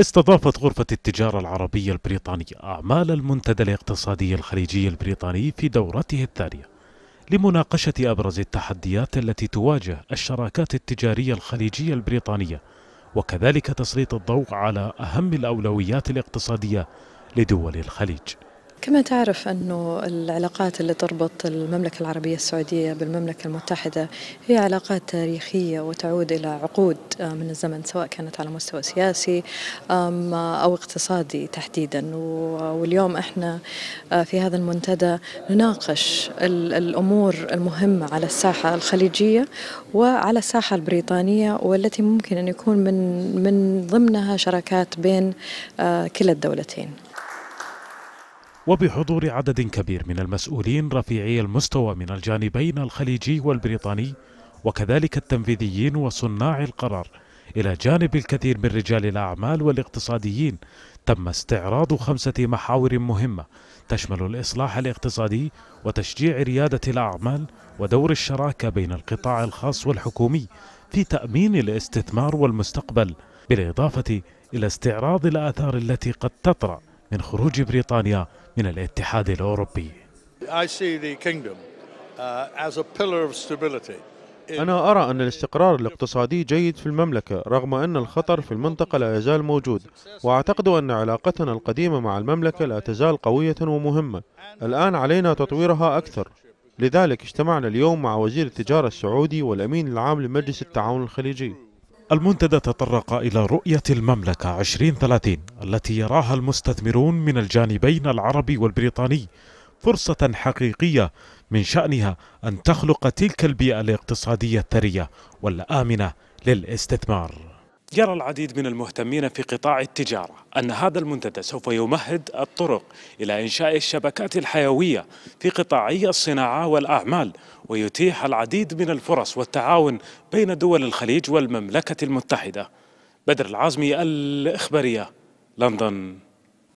استضافت غرفة التجارة العربية البريطانية أعمال المنتدى الاقتصادي الخليجي البريطاني في دورته الثانية لمناقشة أبرز التحديات التي تواجه الشراكات التجارية الخليجية البريطانية وكذلك تسليط الضوء على أهم الأولويات الاقتصادية لدول الخليج كما تعرف أن العلاقات اللي تربط المملكة العربية السعودية بالمملكة المتحدة هي علاقات تاريخية وتعود إلى عقود آه، من الزمن سواء كانت على مستوى سياسي أو اقتصادي تحديدا واليوم احنا آه، في هذا المنتدى نناقش الأمور المهمة على الساحة الخليجية وعلى الساحة البريطانية والتي ممكن أن يكون من من ضمنها شراكات بين آه، كلا الدولتين وبحضور عدد كبير من المسؤولين رفيعي المستوى من الجانبين الخليجي والبريطاني وكذلك التنفيذيين وصناع القرار إلى جانب الكثير من رجال الأعمال والاقتصاديين تم استعراض خمسة محاور مهمة تشمل الإصلاح الاقتصادي وتشجيع ريادة الأعمال ودور الشراكة بين القطاع الخاص والحكومي في تأمين الاستثمار والمستقبل بالإضافة إلى استعراض الآثار التي قد تطرأ من خروج بريطانيا من الاتحاد الأوروبي uh, أنا أرى أن الاستقرار الاقتصادي جيد في المملكة رغم أن الخطر في المنطقة لا يزال موجود وأعتقد أن علاقتنا القديمة مع المملكة لا تزال قوية ومهمة الآن علينا تطويرها أكثر لذلك اجتمعنا اليوم مع وزير التجارة السعودي والأمين العام لمجلس التعاون الخليجي المنتدى تطرق إلى رؤية المملكة 2030 التي يراها المستثمرون من الجانبين العربي والبريطاني فرصة حقيقية من شأنها أن تخلق تلك البيئة الاقتصادية الثرية والآمنة للاستثمار يرى العديد من المهتمين في قطاع التجارة أن هذا المنتدى سوف يمهد الطرق إلى إنشاء الشبكات الحيوية في قطاعي الصناعة والأعمال ويتيح العديد من الفرص والتعاون بين دول الخليج والمملكة المتحدة بدر العازمي الإخبارية لندن